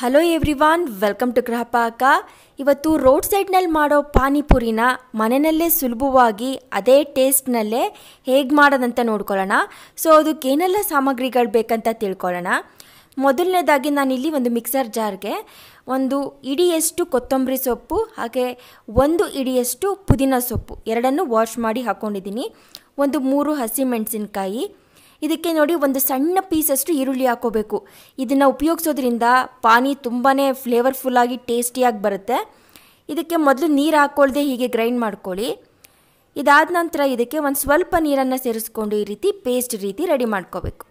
hello everyone welcome to Gruhapaka ಇವತ್ತು road ಸೈಡ್ನಲ್ಲಿ ಮಾಡೋ ಪಾನಿಪುರಿನ ಮನೆಯಲ್ಲೇ ಸುಲಭವಾಗಿ ಅದೇ ಟೇಸ್ಟ್ನಲ್ಲೇ ಹೇಗೆ ಮಾಡೋದಂತ ನೋಡ್ಕೊಳ್ಳೋಣ ಸೊ ಏನೆಲ್ಲ ಸಾಮಗ್ರಿಗಳು ಬೇಕಂತ ತಿಳ್ಕೊಳ್ಳೋಣ ಮೊದಲನೇದಾಗಿ ನಾನಿಲ್ಲಿ ಒಂದು ಮಿಕ್ಸರ್ ಜಾರ್ಗೆ ಒಂದು ಇಡಿಯಷ್ಟು ಕೊತ್ತಂಬರಿ ಸೊಪ್ಪು ಹಾಗೆ ಒಂದು ಇಡಿಯಷ್ಟು ಪುದೀನ ಸೊಪ್ಪು ಎರಡನ್ನು ವಾಶ್ ಮಾಡಿ ಹಾಕ್ಕೊಂಡಿದ್ದೀನಿ ಒಂದು ಮೂರು ಹಸಿಮೆಣಸಿನ್ಕಾಯಿ ಇದಕ್ಕೆ ನೋಡಿ ಒಂದು ಸಣ್ಣ ಪೀಸಷ್ಟು ಈರುಳ್ಳಿ ಹಾಕೋಬೇಕು ಇದನ್ನು ಉಪಯೋಗಿಸೋದ್ರಿಂದ ಪಾನಿ ತುಂಬಾ ಫ್ಲೇವರ್ಫುಲ್ಲಾಗಿ ಟೇಸ್ಟಿಯಾಗಿ ಬರುತ್ತೆ ಇದಕ್ಕೆ ಮೊದಲು ನೀರು ಹಾಕ್ಕೊಳ್ಳದೆ ಹೀಗೆ ಗ್ರೈಂಡ್ ಮಾಡ್ಕೊಳ್ಳಿ ಇದಾದ ನಂತರ ಇದಕ್ಕೆ ಒಂದು ಸ್ವಲ್ಪ ನೀರನ್ನು ಸೇರಿಸ್ಕೊಂಡು ಈ ರೀತಿ ಪೇಸ್ಟ್ ರೀತಿ ರೆಡಿ ಮಾಡ್ಕೋಬೇಕು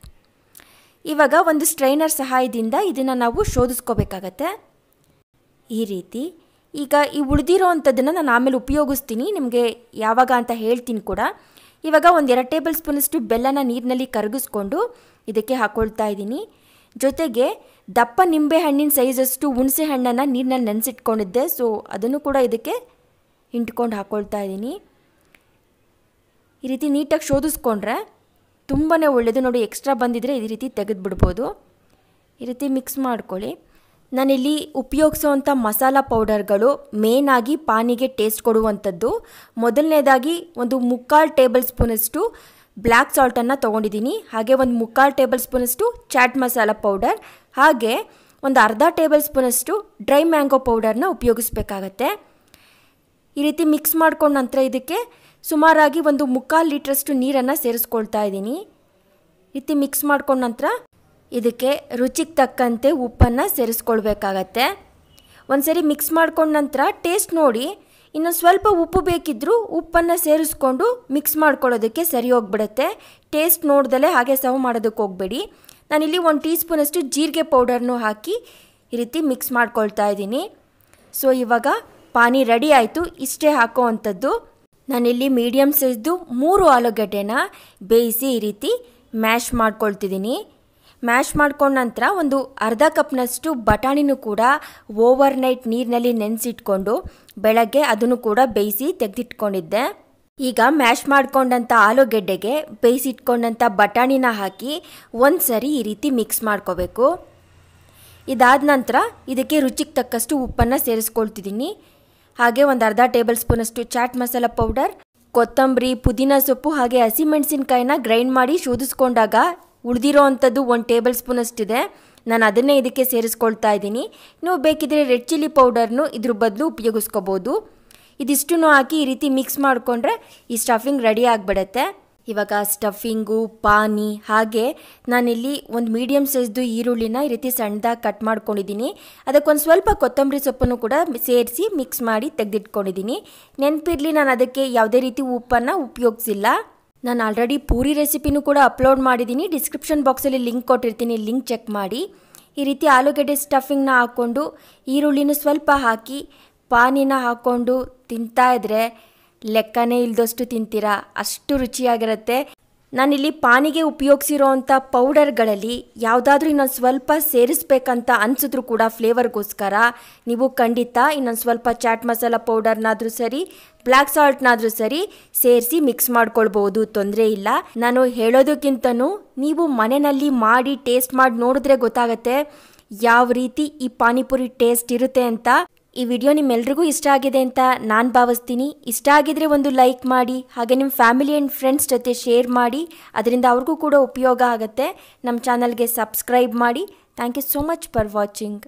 ಇವಾಗ ಒಂದು ಸ್ಟ್ರೈನರ್ ಸಹಾಯದಿಂದ ಇದನ್ನು ನಾವು ಶೋಧಿಸ್ಕೋಬೇಕಾಗತ್ತೆ ಈ ರೀತಿ ಈಗ ಈ ಉಳಿದಿರೋ ಅಂಥದ್ದನ್ನು ನಾನು ಆಮೇಲೆ ಉಪಯೋಗಿಸ್ತೀನಿ ನಿಮಗೆ ಯಾವಾಗ ಅಂತ ಹೇಳ್ತೀನಿ ಕೂಡ ಇವಾಗ ಒಂದು ಎರಡು ಟೇಬಲ್ ಸ್ಪೂನಷ್ಟು ಬೆಲ್ಲನ ನೀರಿನಲ್ಲಿ ಕರಗಿಸ್ಕೊಂಡು ಇದಕ್ಕೆ ಹಾಕ್ಕೊಳ್ತಾ ಇದ್ದೀನಿ ಜೊತೆಗೆ ದಪ್ಪ ನಿಂಬೆ ಹಣ್ಣಿನ ಸೈಜಷ್ಟು ಹುಣಸೆ ಹಣ್ಣನ್ನು ನೀರಿನಲ್ಲಿ ನೆನೆಸಿಟ್ಕೊಂಡಿದ್ದೆ ಸೊ ಅದನ್ನು ಕೂಡ ಇದಕ್ಕೆ ಹಿಂಟ್ಕೊಂಡು ಹಾಕ್ಕೊಳ್ತಾ ಇದ್ದೀನಿ ಈ ರೀತಿ ನೀಟಾಗಿ ಶೋಧಿಸ್ಕೊಂಡ್ರೆ ತುಂಬಾ ಒಳ್ಳೆಯದು ನೋಡಿ ಎಕ್ಸ್ಟ್ರಾ ಬಂದಿದ್ದರೆ ಈ ರೀತಿ ತೆಗೆದುಬಿಡ್ಬೋದು ಈ ರೀತಿ ಮಿಕ್ಸ್ ಮಾಡ್ಕೊಳ್ಳಿ ನಾನಿಲ್ಲಿ ಉಪಯೋಗಿಸುವಂಥ ಮಸಾಲ ಪೌಡರ್ಗಳು ಮೇನ್ ಆಗಿ ಪಾನಿಗೆ ಟೇಸ್ಟ್ ಕೊಡುವಂಥದ್ದು ಮೊದಲನೇದಾಗಿ ಒಂದು ಮುಕ್ಕಾಲು ಟೇಬಲ್ ಸ್ಪೂನಷ್ಟು ಬ್ಲ್ಯಾಕ್ ಸಾಲ್ಟನ್ನು ತೊಗೊಂಡಿದ್ದೀನಿ ಹಾಗೆ ಒಂದು ಮುಕ್ಕಾಲು ಟೇಬಲ್ ಸ್ಪೂನಷ್ಟು ಚಾಟ್ ಮಸಾಲ ಪೌಡರ್ ಹಾಗೆ ಒಂದು ಅರ್ಧ ಟೇಬಲ್ ಸ್ಪೂನಷ್ಟು ಡ್ರೈ ಮ್ಯಾಂಗೋ ಪೌಡರ್ನ ಉಪಯೋಗಿಸ್ಬೇಕಾಗತ್ತೆ ಈ ರೀತಿ ಮಿಕ್ಸ್ ಮಾಡ್ಕೊಂಡ ನಂತರ ಇದಕ್ಕೆ ಸುಮಾರಾಗಿ ಒಂದು ಮುಕ್ಕಾಲು ಲೀಟ್ರಷ್ಟು ನೀರನ್ನು ಸೇರಿಸ್ಕೊಳ್ತಾ ಇದ್ದೀನಿ ರೀತಿ ಮಿಕ್ಸ್ ಮಾಡ್ಕೊಂಡ ನಂತರ ಇದಕ್ಕೆ ರುಚಿಗೆ ತಕ್ಕಂತೆ ಉಪ್ಪನ್ನು ಸೇರಿಸ್ಕೊಳ್ಬೇಕಾಗತ್ತೆ ಒಂದು ಸರಿ ಮಿಕ್ಸ್ ಮಾಡ್ಕೊಂಡ ನಂತರ ಟೇಸ್ಟ್ ನೋಡಿ ಇನ್ನು ಸ್ವಲ್ಪ ಉಪ್ಪು ಬೇಕಿದ್ದರೂ ಉಪ್ಪನ್ನು ಸೇರಿಸ್ಕೊಂಡು ಮಿಕ್ಸ್ ಮಾಡ್ಕೊಳ್ಳೋದಕ್ಕೆ ಸರಿ ಹೋಗ್ಬಿಡುತ್ತೆ ಟೇಸ್ಟ್ ನೋಡ್ದಲೇ ಹಾಗೆ ಸರ್ವ್ ಮಾಡೋದಕ್ಕೆ ಹೋಗಬೇಡಿ ನಾನಿಲ್ಲಿ ಒಂದು ಟೀ ಸ್ಪೂನಷ್ಟು ಜೀರಿಗೆ ಪೌಡರ್ನು ಹಾಕಿ ಈ ರೀತಿ ಮಿಕ್ಸ್ ಮಾಡ್ಕೊಳ್ತಾ ಇದ್ದೀನಿ ಸೊ ಇವಾಗ ಪಾನಿ ರೆಡಿ ಆಯಿತು ಇಷ್ಟೇ ಹಾಕೋವಂಥದ್ದು ನಾನಿಲ್ಲಿ ಮೀಡಿಯಮ್ ಸೈಜ್ದು ಮೂರು ಆಲೂಗಡ್ಡೆನ ಬೇಯಿಸಿ ಈ ರೀತಿ ಮ್ಯಾಶ್ ಮಾಡ್ಕೊಳ್ತಿದ್ದೀನಿ ಮ್ಯಾಶ್ ಮಾಡ್ಕೊಂಡ ನಂತರ ಒಂದು ಅರ್ಧ ಕಪ್ನಷ್ಟು ಬಟಾಣಿನೂ ಕೂಡ ಓವರ್ ನೈಟ್ ನೀರಿನಲ್ಲಿ ನೆನೆಸಿಟ್ಕೊಂಡು ಬೆಳಗ್ಗೆ ಅದನ್ನು ಕೂಡ ಬೇಯಿಸಿ ತೆಗೆದಿಟ್ಕೊಂಡಿದ್ದೆ ಈಗ ಮ್ಯಾಶ್ ಮಾಡ್ಕೊಂಡಂಥ ಆಲೂಗೆಡ್ಡೆಗೆ ಬೇಯಿಸಿಟ್ಕೊಂಡಂಥ ಬಟಾಣಿನ ಹಾಕಿ ಒಂದು ಸರಿ ಈ ರೀತಿ ಮಿಕ್ಸ್ ಮಾಡ್ಕೋಬೇಕು ಇದಾದ ನಂತರ ಇದಕ್ಕೆ ರುಚಿಗೆ ತಕ್ಕಷ್ಟು ಉಪ್ಪನ್ನು ಸೇರಿಸ್ಕೊಳ್ತಿದ್ದೀನಿ ಹಾಗೆ ಒಂದು ಅರ್ಧ ಟೇಬಲ್ ಸ್ಪೂನಷ್ಟು ಚಾಟ್ ಮಸಾಲ ಪೌಡರ್ ಕೊತ್ತಂಬರಿ ಪುದೀನ ಸೊಪ್ಪು ಹಾಗೆ ಹಸಿಮೆಣಸಿನ್ಕಾಯಿನ ಗ್ರೈಂಡ್ ಮಾಡಿ ಶೋಧಿಸ್ಕೊಂಡಾಗ ಉಳಿದಿರೋ ಅಂಥದ್ದು ಒಂದು ಟೇಬಲ್ ಸ್ಪೂನ್ ಅಷ್ಟಿದೆ ನಾನು ಅದನ್ನೇ ಇದಕ್ಕೆ ಸೇರಿಸ್ಕೊಳ್ತಾ ಇದ್ದೀನಿ ನೀವು ಬೇಕಿದ್ರೆ ರೆಡ್ ಚಿಲ್ಲಿ ಪೌಡರ್ನು ಇದ್ರ ಬದಲು ಉಪಯೋಗಿಸ್ಕೋಬೋದು ಇದಿಷ್ಟು ಹಾಕಿ ಈ ರೀತಿ ಮಿಕ್ಸ್ ಮಾಡಿಕೊಂಡ್ರೆ ಈ ಸ್ಟಫಿಂಗ್ ರೆಡಿ ಆಗಿಬಿಡತ್ತೆ ಇವಾಗ ಸ್ಟಫಿಂಗು ಪಾನಿ ಹಾಗೆ ನಾನಿಲ್ಲಿ ಒಂದು ಮೀಡಿಯಮ್ ಸೈಜ್ದು ಈರುಳ್ಳಿನ ಈ ರೀತಿ ಸಣ್ಣದಾಗಿ ಕಟ್ ಮಾಡ್ಕೊಂಡಿದ್ದೀನಿ ಅದಕ್ಕೊಂದು ಸ್ವಲ್ಪ ಕೊತ್ತಂಬರಿ ಸೊಪ್ಪನ್ನು ಕೂಡ ಸೇರಿಸಿ ಮಿಕ್ಸ್ ಮಾಡಿ ತೆಗೆದಿಟ್ಕೊಂಡಿದ್ದೀನಿ ನೆನಪಿರಲಿ ನಾನು ಅದಕ್ಕೆ ಯಾವುದೇ ರೀತಿ ಉಪ್ಪನ್ನು ಉಪಯೋಗಿಸಿಲ್ಲ ನಾನು ಆಲ್ರೆಡಿ ಪೂರಿ ರೆಸಿಪಿನೂ ಕೂಡ ಅಪ್ಲೋಡ್ ಮಾಡಿದ್ದೀನಿ ಡಿಸ್ಕ್ರಿಪ್ಷನ್ ಬಾಕ್ಸಲ್ಲಿ ಲಿಂಕ್ ಕೊಟ್ಟಿರ್ತೀನಿ ಲಿಂಕ್ ಚೆಕ್ ಮಾಡಿ ಈ ರೀತಿ ಆಲೂಗಡ್ಡೆ ಸ್ಟಫಿಂಗ್ನ ಹಾಕ್ಕೊಂಡು ಈರುಳ್ಳಿನ ಸ್ವಲ್ಪ ಹಾಕಿ ಪಾನಿನ ಹಾಕ್ಕೊಂಡು ತಿಂತಾ ಇದ್ರೆ ಲೆಕ್ಕನೇ ಇಲ್ದಷ್ಟು ತಿಂತೀರಾ ಅಷ್ಟು ರುಚಿಯಾಗಿರುತ್ತೆ ನಾನಿಲ್ಲಿ ಪಾನಿಗೆ ಉಪಯೋಗಿಸಿರೋ ಅಂಥ ಪೌಡರ್ಗಳಲ್ಲಿ ಯಾವುದಾದ್ರೂ ಇನ್ನೊಂದು ಸ್ವಲ್ಪ ಸೇರಿಸ್ಬೇಕಂತ ಅನಿಸಿದ್ರು ಕೂಡ ಫ್ಲೇವರ್ಗೋಸ್ಕರ ನೀವು ಖಂಡಿತ ಇನ್ನೊಂದು ಸ್ವಲ್ಪ ಚಾಟ್ ಮಸಾಲ ಪೌಡರ್ನಾದರೂ ಸರಿ ಬ್ಲ್ಯಾಕ್ ಸಾಲ್ಟ್ನಾದರೂ ಸರಿ ಸೇರಿಸಿ ಮಿಕ್ಸ್ ಮಾಡ್ಕೊಳ್ಬೋದು ತೊಂದರೆ ಇಲ್ಲ ನಾನು ಹೇಳೋದಕ್ಕಿಂತನೂ ನೀವು ಮನೆಯಲ್ಲಿ ಮಾಡಿ ಟೇಸ್ಟ್ ಮಾಡಿ ನೋಡಿದ್ರೆ ಗೊತ್ತಾಗತ್ತೆ ಯಾವ ರೀತಿ ಈ ಪಾನಿಪುರಿ ಟೇಸ್ಟ್ ಇರುತ್ತೆ ಅಂತ ಈ ವಿಡಿಯೋ ನಿಮ್ಮೆಲ್ರಿಗೂ ಇಷ್ಟ ಆಗಿದೆ ಅಂತ ನಾನು ಭಾವಿಸ್ತೀನಿ ಇಷ್ಟ ಆಗಿದ್ರೆ ಒಂದು ಲೈಕ್ ಮಾಡಿ ಹಾಗೆ ನಿಮ್ಮ ಫ್ಯಾಮಿಲಿ ಆ್ಯಂಡ್ ಫ್ರೆಂಡ್ಸ್ ಜೊತೆ ಶೇರ್ ಮಾಡಿ ಅದರಿಂದ ಅವ್ರಿಗೂ ಕೂಡ ಉಪಯೋಗ ಆಗುತ್ತೆ ನಮ್ಮ ಚಾನಲ್ಗೆ ಸಬ್ಸ್ಕ್ರೈಬ್ ಮಾಡಿ thank you so much for watching